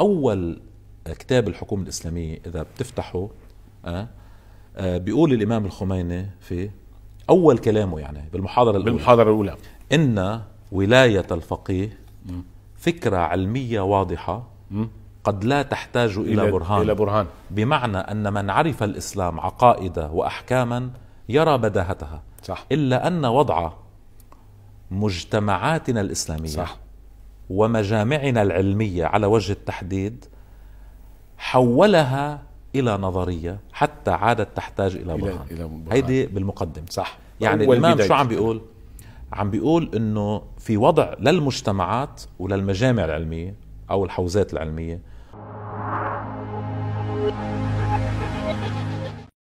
أول كتاب الحكومة الإسلامية إذا بتفتحه آه،, أه بيقول الإمام الخميني في أول كلامه يعني بالمحاضرة الأولى بالمحاضرة الأولى إن ولاية الفقيه فكرة علمية واضحة قد لا تحتاج إلى برهان إلى برهان بمعنى أن من عرف الإسلام عقائد وأحكاما يرى بداهتها صح إلا أن وضع مجتمعاتنا الإسلامية صح ومجامعنا العلميه على وجه التحديد حولها الى نظريه حتى عادت تحتاج الى برهان, هيدي بالمقدم صح يعني الامام بداية. شو عم بيقول عم بيقول انه في وضع للمجتمعات وللمجامع العلميه او الحوزات العلميه